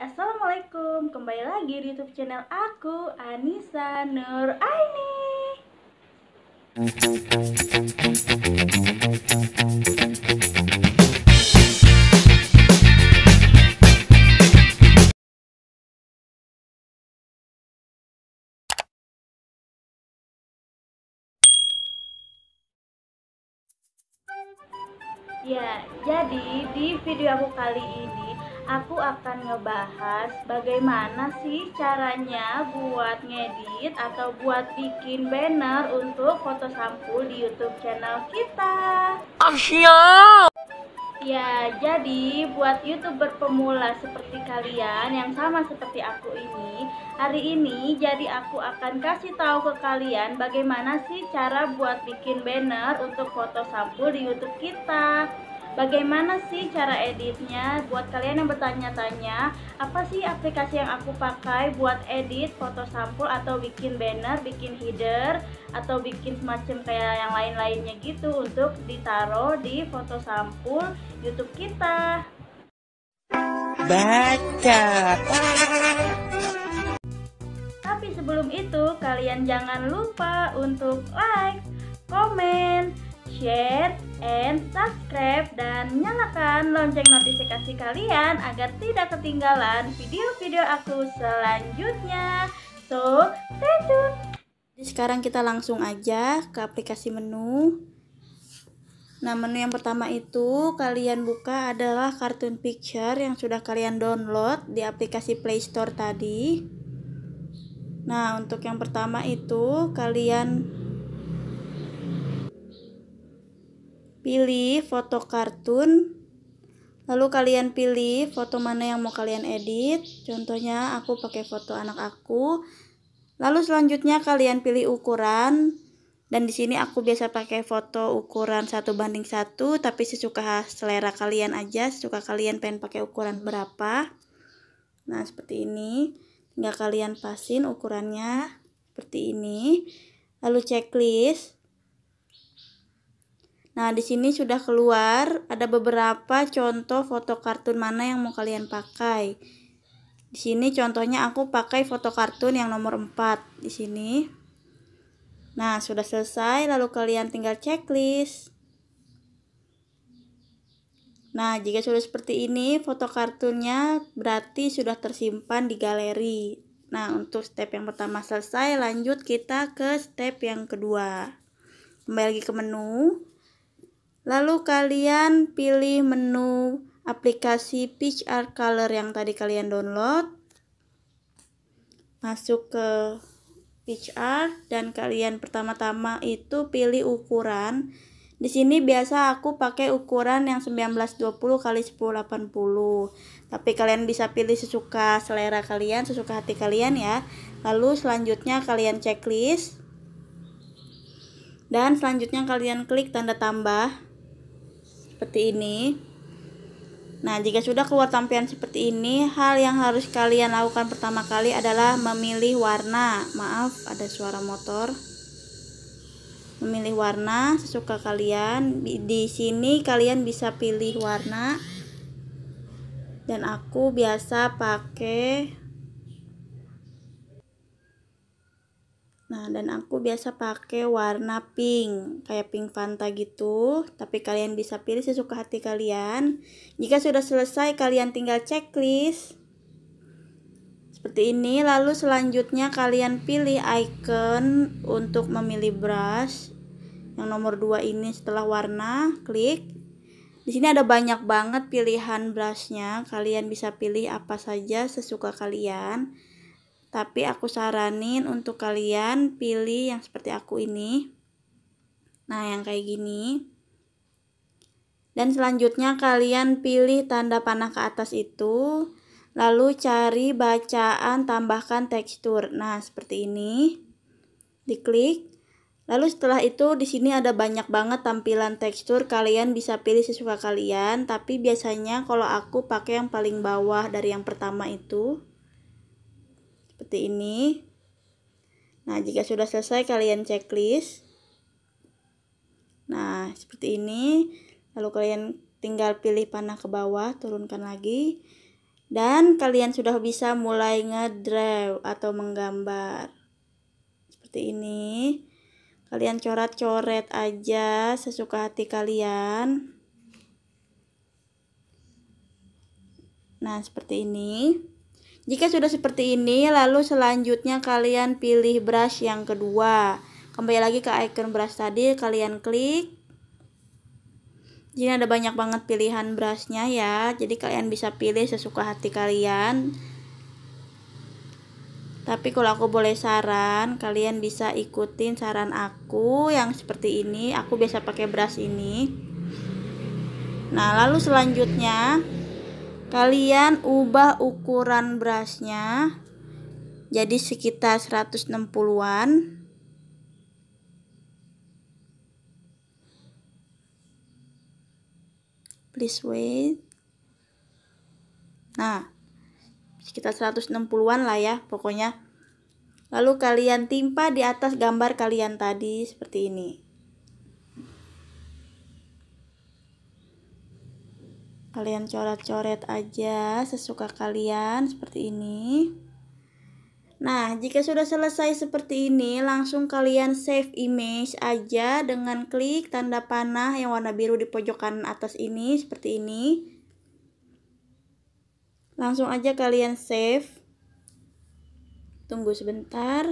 Assalamualaikum Kembali lagi di Youtube channel aku, Anissa Nur Aini Ya, jadi di video aku kali ini aku akan ngebahas bagaimana sih caranya buat ngedit atau buat bikin banner untuk foto sampul di YouTube channel kita. Asyik. Ya, jadi buat youtuber pemula seperti kalian yang sama seperti aku ini Hari ini jadi aku akan kasih tahu ke kalian bagaimana sih cara buat bikin banner untuk foto sampul di youtube kita Bagaimana sih cara editnya? Buat kalian yang bertanya-tanya, apa sih aplikasi yang aku pakai buat edit foto sampul atau bikin banner, bikin header, atau bikin semacam kayak yang lain-lainnya gitu untuk ditaruh di foto sampul YouTube kita. Baca. Tapi sebelum itu, kalian jangan lupa untuk like, komen, share, and subscribe dan nyalakan lonceng notifikasi kalian agar tidak ketinggalan video-video aku selanjutnya. So, stay tune. Jadi sekarang kita langsung aja ke aplikasi menu. Nah, menu yang pertama itu kalian buka adalah Cartoon Picture yang sudah kalian download di aplikasi Play Store tadi. Nah, untuk yang pertama itu kalian pilih foto kartun lalu kalian pilih foto mana yang mau kalian edit contohnya aku pakai foto anak aku lalu selanjutnya kalian pilih ukuran dan di sini aku biasa pakai foto ukuran satu banding satu tapi sesuka selera kalian aja sesuka kalian pengen pakai ukuran berapa nah seperti ini tinggal kalian pasin ukurannya seperti ini lalu checklist Nah, di sini sudah keluar ada beberapa contoh foto kartun mana yang mau kalian pakai. Di sini contohnya aku pakai foto kartun yang nomor 4 di sini. Nah, sudah selesai lalu kalian tinggal checklist. Nah, jika sudah seperti ini, foto kartunnya berarti sudah tersimpan di galeri. Nah, untuk step yang pertama selesai, lanjut kita ke step yang kedua. Kembali lagi ke menu, Lalu kalian pilih menu aplikasi PixArt Color yang tadi kalian download. Masuk ke PixArt dan kalian pertama-tama itu pilih ukuran. Di sini biasa aku pakai ukuran yang 1920 kali 1080. Tapi kalian bisa pilih sesuka selera kalian, sesuka hati kalian ya. Lalu selanjutnya kalian checklist. Dan selanjutnya kalian klik tanda tambah seperti ini Nah, jika sudah keluar tampilan seperti ini, hal yang harus kalian lakukan pertama kali adalah memilih warna. Maaf, ada suara motor. Memilih warna sesuka kalian. Di, di sini kalian bisa pilih warna. Dan aku biasa pakai Nah, dan aku biasa pakai warna pink, kayak pink Fanta gitu. Tapi kalian bisa pilih sesuka hati kalian. Jika sudah selesai, kalian tinggal checklist. Seperti ini, lalu selanjutnya kalian pilih icon untuk memilih brush. Yang nomor 2 ini setelah warna, klik. Di sini ada banyak banget pilihan brushnya. Kalian bisa pilih apa saja sesuka kalian. Tapi aku saranin untuk kalian pilih yang seperti aku ini. Nah, yang kayak gini. Dan selanjutnya kalian pilih tanda panah ke atas itu, lalu cari bacaan tambahkan tekstur. Nah, seperti ini. Diklik. Lalu setelah itu di sini ada banyak banget tampilan tekstur, kalian bisa pilih sesuka kalian, tapi biasanya kalau aku pakai yang paling bawah dari yang pertama itu seperti ini. Nah, jika sudah selesai kalian checklist. Nah, seperti ini. Lalu kalian tinggal pilih panah ke bawah, turunkan lagi. Dan kalian sudah bisa mulai ngedraw atau menggambar. Seperti ini. Kalian coret-coret aja sesuka hati kalian. Nah, seperti ini. Jika sudah seperti ini, lalu selanjutnya kalian pilih brush yang kedua. Kembali lagi ke icon brush tadi, kalian klik. Jadi ada banyak banget pilihan brushnya ya, jadi kalian bisa pilih sesuka hati kalian. Tapi kalau aku boleh saran, kalian bisa ikutin saran aku yang seperti ini. Aku biasa pakai brush ini. Nah, lalu selanjutnya Kalian ubah ukuran brushnya jadi sekitar 160-an. Please wait. Nah, sekitar 160-an lah ya pokoknya. Lalu kalian timpa di atas gambar kalian tadi seperti ini. kalian coret-coret aja sesuka kalian seperti ini Nah, jika sudah selesai seperti ini, langsung kalian save image aja dengan klik tanda panah yang warna biru di pojok kanan atas ini, seperti ini. Langsung aja kalian save. Tunggu sebentar.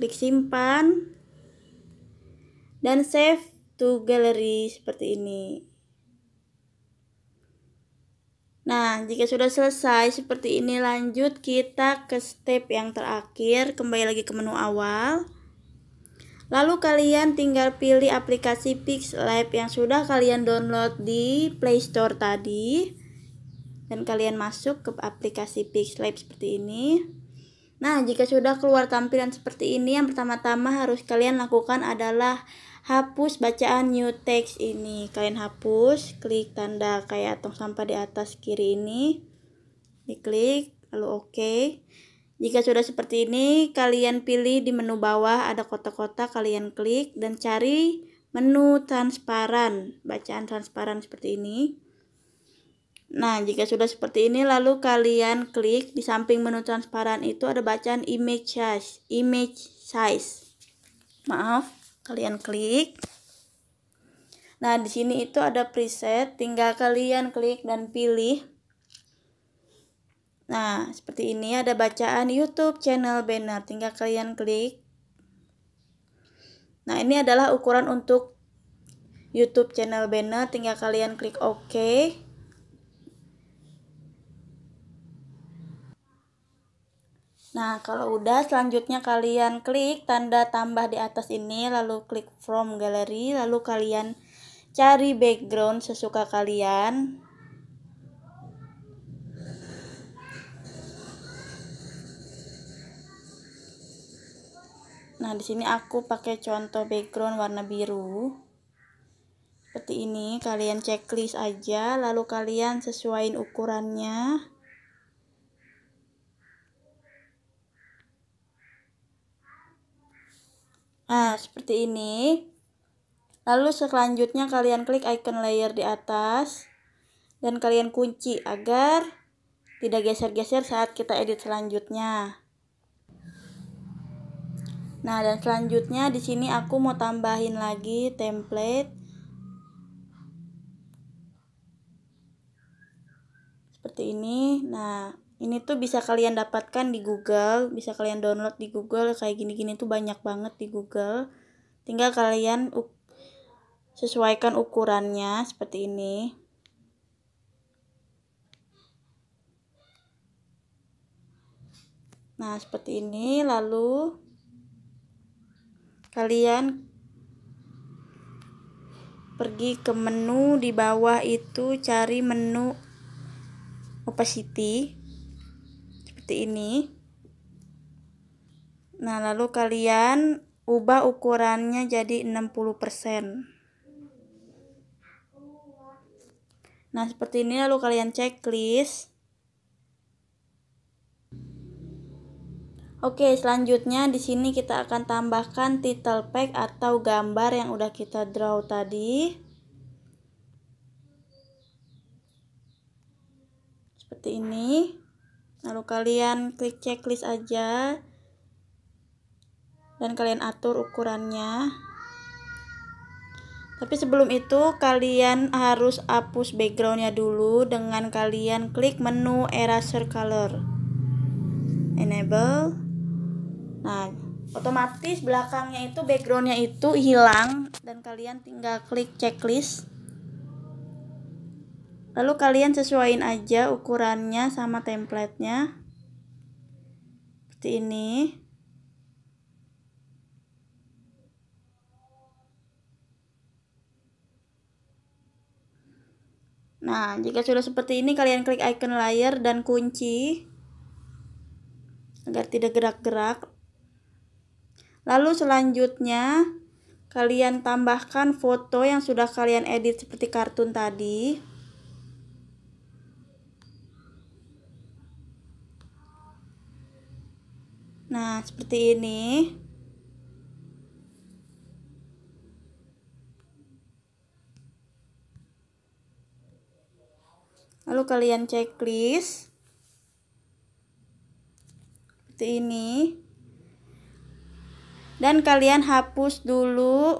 Klik simpan. Dan save to gallery seperti ini. Nah, jika sudah selesai seperti ini lanjut kita ke step yang terakhir, kembali lagi ke menu awal. Lalu kalian tinggal pilih aplikasi PixLab yang sudah kalian download di Play Store tadi. Dan kalian masuk ke aplikasi PixLab seperti ini. Nah, jika sudah keluar tampilan seperti ini, yang pertama-tama harus kalian lakukan adalah hapus bacaan new text ini kalian hapus klik tanda kayak tong sampah di atas kiri ini diklik lalu oke okay. jika sudah seperti ini kalian pilih di menu bawah ada kotak-kotak kalian klik dan cari menu transparan bacaan transparan seperti ini Nah, jika sudah seperti ini, lalu kalian klik di samping menu transparan itu ada bacaan image size. Image size. Maaf kalian klik nah di sini itu ada preset tinggal kalian klik dan pilih nah seperti ini ada bacaan YouTube channel banner tinggal kalian klik nah ini adalah ukuran untuk YouTube channel banner tinggal kalian klik OK Nah, kalau udah selanjutnya kalian klik tanda tambah di atas ini lalu klik from gallery lalu kalian cari background sesuka kalian. Nah, di sini aku pakai contoh background warna biru. Seperti ini, kalian checklist aja lalu kalian sesuaiin ukurannya. Nah, seperti ini. Lalu selanjutnya kalian klik icon layer di atas dan kalian kunci agar tidak geser-geser saat kita edit selanjutnya. Nah, dan selanjutnya di sini aku mau tambahin lagi template seperti ini. Nah, ini tuh bisa kalian dapatkan di Google bisa kalian download di Google kayak gini-gini tuh banyak banget di Google tinggal kalian sesuaikan ukurannya seperti ini nah seperti ini lalu kalian pergi ke menu di bawah itu cari menu opacity seperti ini nah lalu kalian ubah ukurannya jadi 60% nah seperti ini lalu kalian checklist Oke, selanjutnya di sini kita akan tambahkan title pack atau gambar yang udah kita draw tadi. Seperti ini lalu kalian klik checklist aja dan kalian atur ukurannya tapi sebelum itu kalian harus hapus backgroundnya dulu dengan kalian klik menu eraser color enable nah otomatis belakangnya itu backgroundnya itu hilang dan kalian tinggal klik checklist lalu kalian sesuaiin aja ukurannya sama templatenya seperti ini Nah, jika sudah seperti ini, kalian klik icon layer dan kunci agar tidak gerak-gerak. Lalu selanjutnya, kalian tambahkan foto yang sudah kalian edit seperti kartun tadi. Nah, seperti ini. Lalu kalian checklist. Seperti ini. Dan kalian hapus dulu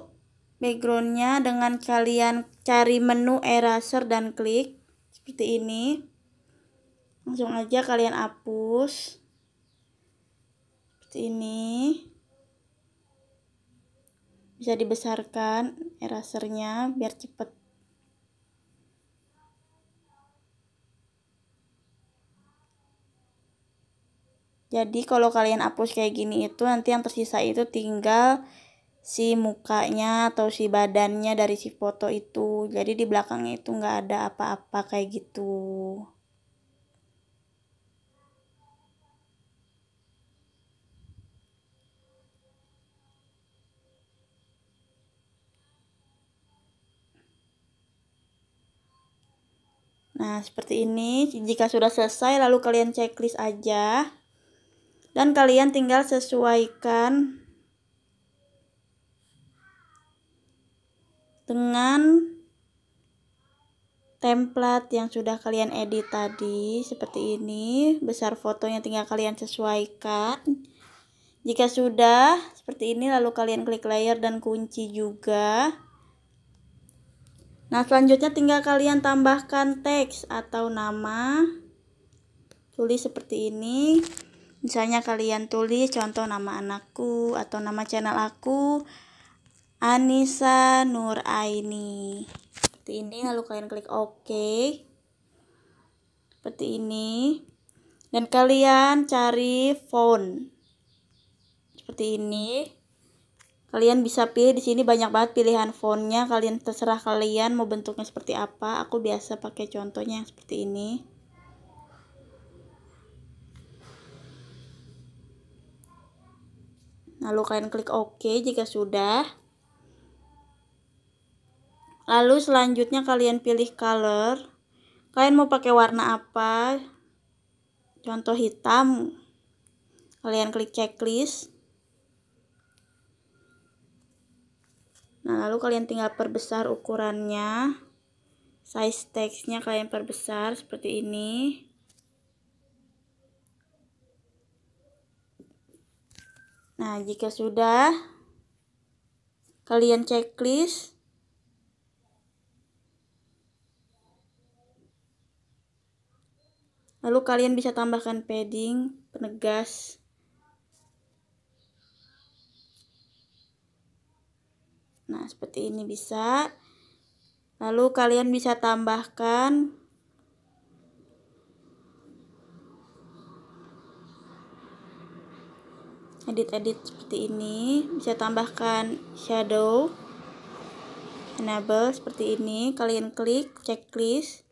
backgroundnya dengan kalian cari menu eraser dan klik seperti ini. Langsung aja kalian hapus ini bisa dibesarkan erasernya biar cepat jadi kalau kalian hapus kayak gini itu nanti yang tersisa itu tinggal si mukanya atau si badannya dari si foto itu jadi di belakangnya itu nggak ada apa-apa kayak gitu Nah, seperti ini. Jika sudah selesai, lalu kalian checklist aja. Dan kalian tinggal sesuaikan dengan template yang sudah kalian edit tadi seperti ini besar fotonya tinggal kalian sesuaikan jika sudah seperti ini lalu kalian klik layer dan kunci juga Nah, selanjutnya tinggal kalian tambahkan teks atau nama. Tulis seperti ini. Misalnya kalian tulis contoh nama anakku atau nama channel aku Anissa Nur Aini. Seperti ini lalu kalian klik OK. Seperti ini. Dan kalian cari font. Seperti ini. Kalian bisa pilih di sini banyak banget pilihan fontnya. Kalian terserah kalian mau bentuknya seperti apa. Aku biasa pakai contohnya yang seperti ini. Lalu kalian klik OK jika sudah. Lalu selanjutnya kalian pilih color. Kalian mau pakai warna apa? Contoh hitam. Kalian klik checklist. Nah, lalu kalian tinggal perbesar ukurannya. Size teksnya kalian perbesar seperti ini. Nah, jika sudah, kalian checklist. Lalu kalian bisa tambahkan padding, penegas. seperti ini bisa. Lalu kalian bisa tambahkan edit-edit seperti ini bisa tambahkan shadow enable seperti ini kalian klik checklist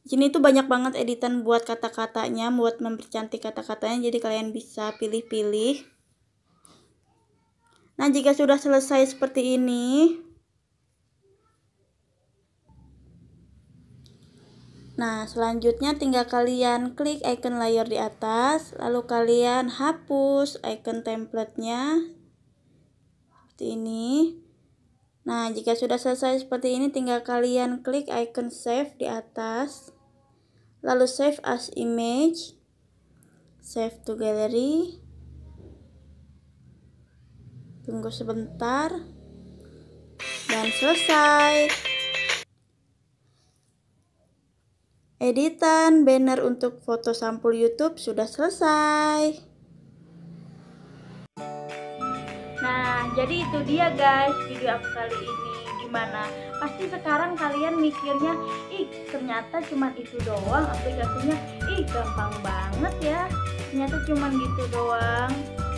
di tuh banyak banget editan buat kata-katanya buat mempercantik kata-katanya jadi kalian bisa pilih-pilih Nah, jika sudah selesai seperti ini, Nah, selanjutnya tinggal kalian klik icon layer di atas, lalu kalian hapus icon templatenya seperti ini. Nah, jika sudah selesai seperti ini, tinggal kalian klik icon save di atas, lalu save as image, save to gallery, tunggu sebentar dan selesai editan banner untuk foto sampul YouTube sudah selesai nah jadi itu dia guys video aku kali ini gimana pasti sekarang kalian mikirnya ih ternyata cuma itu doang aplikasinya ih gampang banget ya ternyata cuma gitu doang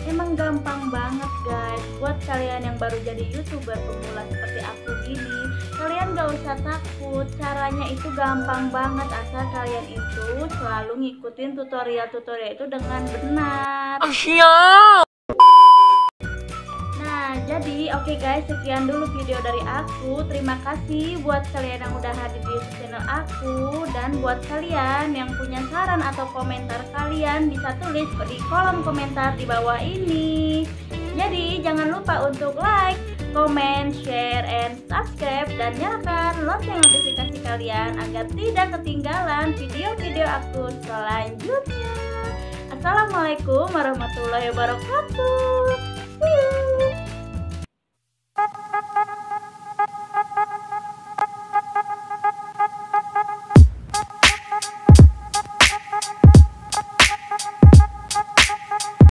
Emang gampang banget guys Buat kalian yang baru jadi youtuber pemula seperti aku gini Kalian gak usah takut Caranya itu gampang banget Asal kalian itu selalu ngikutin tutorial-tutorial itu dengan benar Oh oke okay guys, sekian dulu video dari aku. Terima kasih buat kalian yang udah hadir di channel aku dan buat kalian yang punya saran atau komentar kalian bisa tulis di kolom komentar di bawah ini. Jadi jangan lupa untuk like, comment, share, and subscribe dan nyalakan lonceng notifikasi kalian agar tidak ketinggalan video-video aku selanjutnya. Assalamualaikum warahmatullahi wabarakatuh.